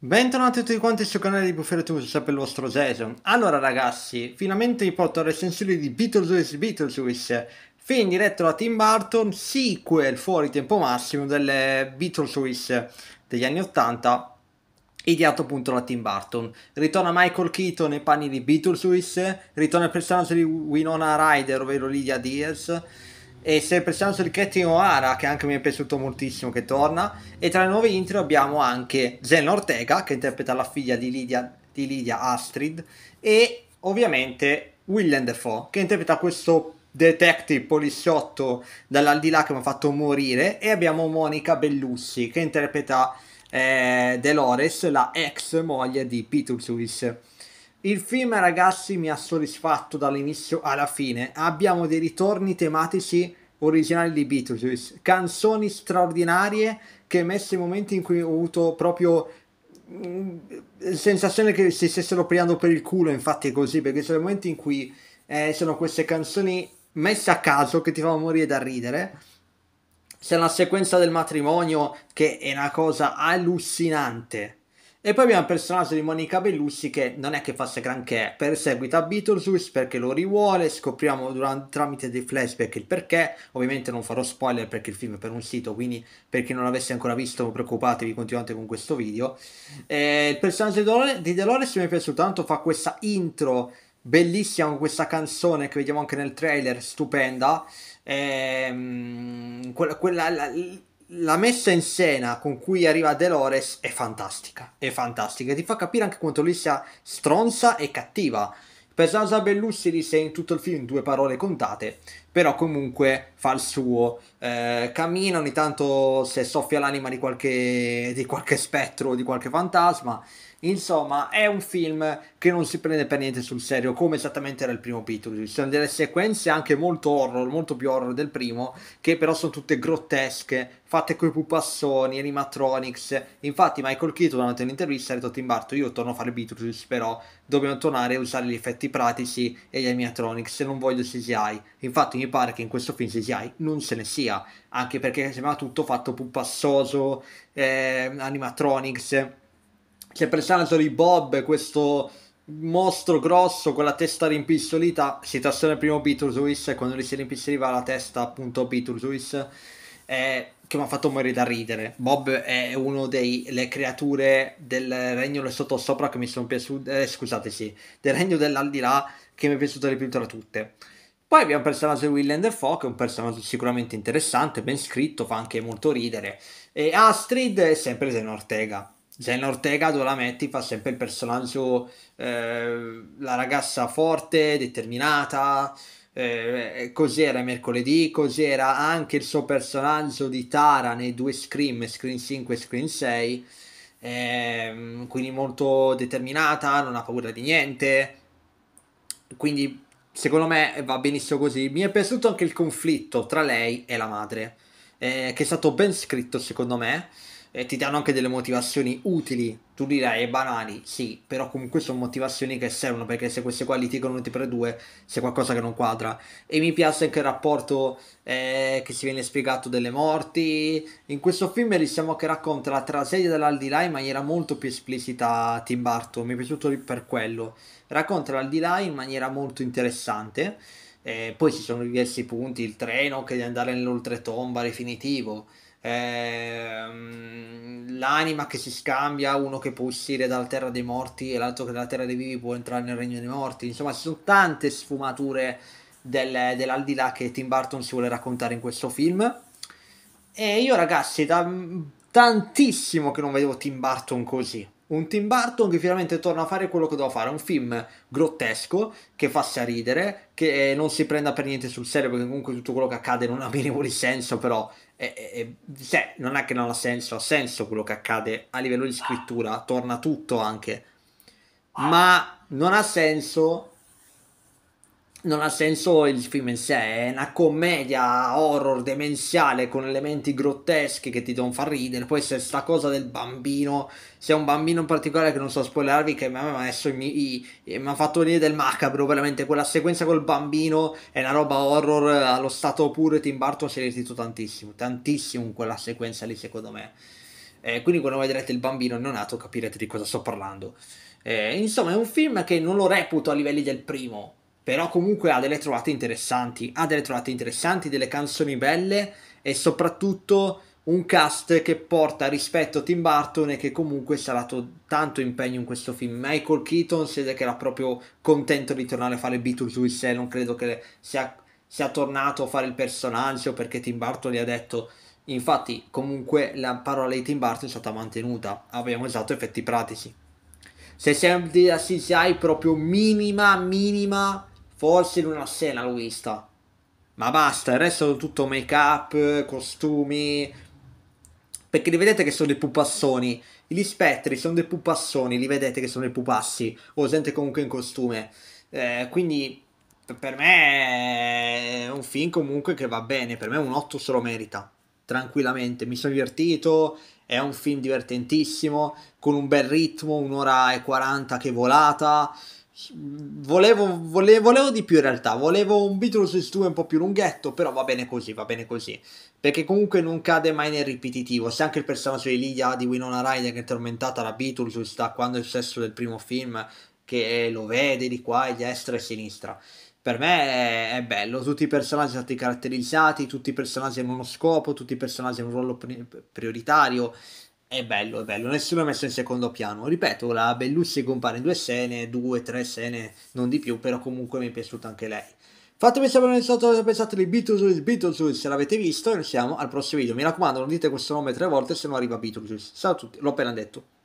Bentornati a tutti quanti sul canale di Bufferetus sempre il vostro Jason. Allora ragazzi, finalmente vi porto la recensione di Beetlejuice Beetlejuice, film diretto da Tim Burton, sequel fuori tempo massimo delle Beetlejuice degli anni 80, ideato appunto da Tim Burton. Ritorna Michael Keaton nei panni di Beetlejuice, ritorna il personaggio di Winona Ryder, ovvero Lydia Diaz, e sempre siamo sul Kettino O'Hara che anche mi è piaciuto moltissimo che torna e tra le nuove intro abbiamo anche Zen Ortega che interpreta la figlia di Lidia, di Lydia Astrid e ovviamente William Dafoe che interpreta questo detective poliziotto dall'aldilà che mi ha fatto morire e abbiamo Monica Bellussi che interpreta eh, Delores la ex moglie di Beetlejuice il film, ragazzi, mi ha soddisfatto dall'inizio alla fine. Abbiamo dei ritorni tematici originali di Beatles, canzoni straordinarie che messe in momenti in cui ho avuto proprio mm, sensazione che si stessero pigliando per il culo, infatti è così, perché sono i momenti in cui eh, sono queste canzoni messe a caso che ti fanno morire da ridere. C'è la sequenza del matrimonio che è una cosa allucinante e poi abbiamo il personaggio di Monica Bellussi che non è che faccia granché, perseguita Beetlejuice perché lo rivuole, scopriamo durante, tramite dei flashback il perché, ovviamente non farò spoiler perché il film è per un sito, quindi per chi non l'avesse ancora visto preoccupatevi, continuate con questo video. Eh, il personaggio di Dolores, di Dolores mi è piaciuto tanto, fa questa intro bellissima con questa canzone che vediamo anche nel trailer, stupenda. Ehm, quella, quella, la, la messa in scena con cui arriva Delores è fantastica, è fantastica, ti fa capire anche quanto lui sia stronza e cattiva. Per Sasa Bellussi li sei in tutto il film due parole contate, però comunque fa il suo, eh, cammina ogni tanto se soffia l'anima di qualche, di qualche spettro, di qualche fantasma, Insomma, è un film che non si prende per niente sul serio, come esattamente era il primo Beatles. Ci sono delle sequenze anche molto horror, molto più horror del primo, che però sono tutte grottesche, fatte coi pupassoni, animatronics. Infatti Michael Keaton durante un'intervista ha detto a Tim Burton, io torno a fare Beatles, però dobbiamo tornare a usare gli effetti pratici e gli animatronics, se non voglio CGI. Infatti mi pare che in questo film CGI non se ne sia, anche perché sembra tutto fatto pupassoso, eh, animatronics. C'è per esempio di Bob, questo mostro grosso con la testa rimpistolita, si trasforma al primo Beetlejuice, quando gli si rimpistoliva la testa appunto Beetlejuice, eh, che mi ha fatto morire da ridere. Bob è una delle creature del regno del sottosopra che mi sono piaciute, eh, scusate sì, del regno dell'aldilà che mi è piaciuta di più tra tutte. Poi abbiamo il personaggio di Willem Dafoe, che è un personaggio sicuramente interessante, ben scritto, fa anche molto ridere. E Astrid è sempre Zen Ortega. Zen Ortega, dove la metti, fa sempre il personaggio, eh, la ragazza forte, determinata. Eh, eh così era mercoledì, così era anche il suo personaggio di Tara nei due Scream, Scream 5 e Scream 6. Eh, quindi molto determinata, non ha paura di niente. Quindi secondo me va benissimo così. Mi è piaciuto anche il conflitto tra lei e la madre, eh, che è stato ben scritto secondo me eh, ti danno anche delle motivazioni utili. Tu dirai eh, banali, sì, però comunque sono motivazioni che servono perché se queste qua litigano uno per due c'è qualcosa che non quadra. E mi piace anche il rapporto eh, che si viene spiegato delle morti. In questo film diciamo che racconta la tragedia dell'aldilà in maniera molto più esplicita Tim Burton, mi è piaciuto per quello. Racconta l'aldilà in maniera molto interessante. Eh, poi ci sono diversi punti, il treno che di andare nell'oltretomba definitivo. Ehm, l'anima che si scambia, uno che può uscire dalla terra dei morti e l'altro che dalla terra dei vivi può entrare nel regno dei morti. Insomma, ci sono tante sfumature del, dell'aldilà che Tim Burton si vuole raccontare in questo film. E io ragazzi, da mm, tantissimo che non vedevo Tim Burton così. Un Tim Burton che finalmente torna a fare quello che doveva fare, un film grottesco che faccia ridere, che non si prenda per niente sul serio perché comunque tutto quello che accade non ha minimo di senso, però e, e, cioè, non è che non ha senso, ha senso quello che accade a livello di scrittura, torna tutto anche, ma non ha senso non ha senso il film in sé, è una commedia horror demenziale con elementi grotteschi che ti devono far ridere. Poi c'è sta cosa del bambino, c'è un bambino in particolare che non so spoilerarvi che mi ha messo mi, ha fatto venire del macabro, veramente quella sequenza col bambino è una roba horror allo stato puro Tim Burton si è divertito tantissimo, tantissimo quella sequenza lì secondo me. Eh, quindi quando vedrete il bambino non nato capirete di cosa sto parlando. Eh, insomma, è un film che non lo reputo a livelli del primo però comunque ha delle trovate interessanti, ha delle trovate interessanti, delle canzoni belle e soprattutto un cast che porta rispetto a Tim Burton e che comunque si è dato tanto impegno in questo film. Michael Keaton si vede che era proprio contento di tornare a fare Beetlejuice e eh, non credo che sia, sia tornato a fare il personaggio perché Tim Burton gli ha detto Infatti, comunque, la parola di Tim Burton è stata mantenuta. Abbiamo usato effetti pratici. Se senti la CGI proprio minima, minima, Forse in una scena l'ho vista. Ma basta, il resto è tutto make up, costumi. Perché li vedete che sono dei pupassoni. Gli spettri sono dei pupassoni, li vedete che sono dei pupassi. O gente comunque in costume. Eh, quindi per me è un film comunque che va bene. Per me un 8 se lo merita. Tranquillamente, mi sono divertito. È un film divertentissimo, con un bel ritmo, un'ora e 40 che volata. Volevo, volevo, volevo, di più in realtà, volevo un Beatles 2 un po' più lunghetto, però va bene così, va bene così. Perché comunque non cade mai nel ripetitivo, se anche il personaggio di Lydia di Winona Ryder che è tormentata da Beatles sta quando è il sesso del primo film, che lo vede di qua e di destra e sinistra. Per me è, è bello, tutti i personaggi sono stati caratterizzati, tutti i personaggi hanno uno scopo, tutti i personaggi hanno un ruolo pri- prioritario è bello, è bello, nessuno è messo in secondo piano. Ripeto, la Bellussi compare in due scene, due, tre scene, non di più, però comunque mi è piaciuta anche lei. Fatemi sapere nel sotto cosa pensate di Beetlejuice, Beetlejuice se l'avete visto e noi siamo al prossimo video. Mi raccomando non dite questo nome tre volte se non arriva Beetlejuice. Ciao a tutti, l'ho appena detto.